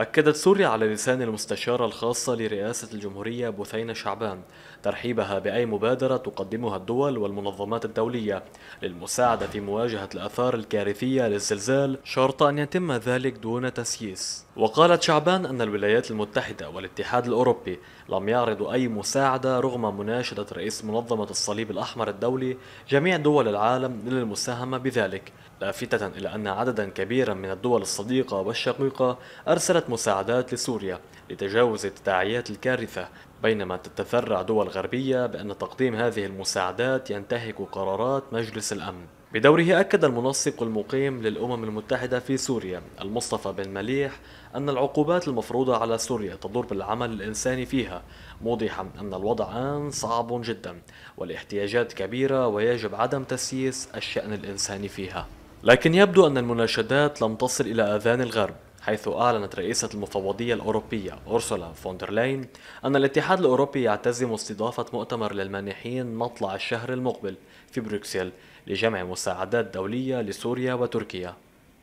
أكدت سوريا على لسان المستشارة الخاصة لرئاسة الجمهورية بثينة شعبان ترحيبها بأي مبادرة تقدمها الدول والمنظمات الدولية للمساعدة في مواجهة الآثار الكارثية للزلزال شرط أن يتم ذلك دون تسييس وقالت شعبان أن الولايات المتحدة والاتحاد الأوروبي لم يعرضوا أي مساعدة رغم مناشدة رئيس منظمة الصليب الأحمر الدولي جميع دول العالم للمساهمة بذلك لافتة إلى أن عددا كبيرا من الدول الصديقة والشقيقة أرسلت مساعدات لسوريا لتجاوز تداعيات الكارثة بينما تتذرع دول غربية بأن تقديم هذه المساعدات ينتهك قرارات مجلس الأمن بدوره أكد المنسق المقيم للأمم المتحدة في سوريا المصطفى بن مليح أن العقوبات المفروضة على سوريا تضر بالعمل الإنساني فيها موضحا أن الوضع الآن صعب جدا والاحتياجات كبيرة ويجب عدم تسييس الشأن الإنساني فيها لكن يبدو أن المناشدات لم تصل إلى آذان الغرب حيث أعلنت رئيسة المفوضية الأوروبية أورسولا فوندرلاين أن الاتحاد الأوروبي يعتزم استضافة مؤتمر للمانحين مطلع الشهر المقبل في بروكسل لجمع مساعدات دولية لسوريا وتركيا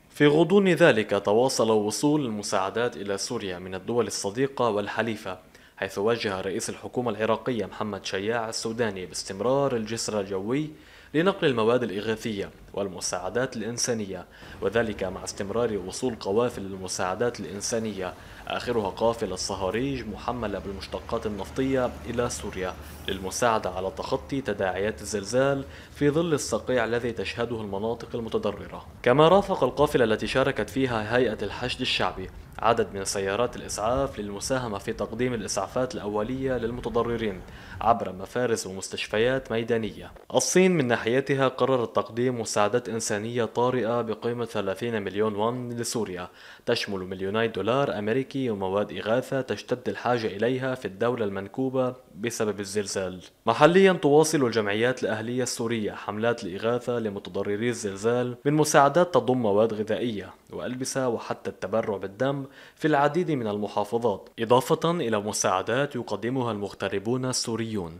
في غضون ذلك تواصل وصول المساعدات إلى سوريا من الدول الصديقة والحليفة حيث وجه رئيس الحكومة العراقية محمد شياع السوداني باستمرار الجسر الجوي لنقل المواد الإغاثية والمساعدات الإنسانية وذلك مع استمرار وصول قوافل المساعدات الإنسانية آخرها قافلة الصهاريج محملة بالمشتقات النفطية إلى سوريا للمساعدة على تخطي تداعيات الزلزال في ظل الصقيع الذي تشهده المناطق المتضررة كما رافق القافلة التي شاركت فيها هيئة الحشد الشعبي عدد من سيارات الإسعاف للمساهمة في تقديم الإسعافات الأولية للمتضررين عبر مفارز ومستشفيات ميدانية. الصين من ناحيتها قررت تقديم مساعدات إنسانية طارئة بقيمة 30 مليون ون لسوريا، تشمل مليوني دولار أمريكي ومواد إغاثة تشتد الحاجة إليها في الدولة المنكوبة بسبب الزلزال. محليا تواصل الجمعيات الأهلية السورية حملات الإغاثة لمتضرري الزلزال من مساعدات تضم مواد غذائية والبسة وحتى التبرع بالدم في العديد من المحافظات إضافة إلى مساعدات يقدمها المغتربون السوريون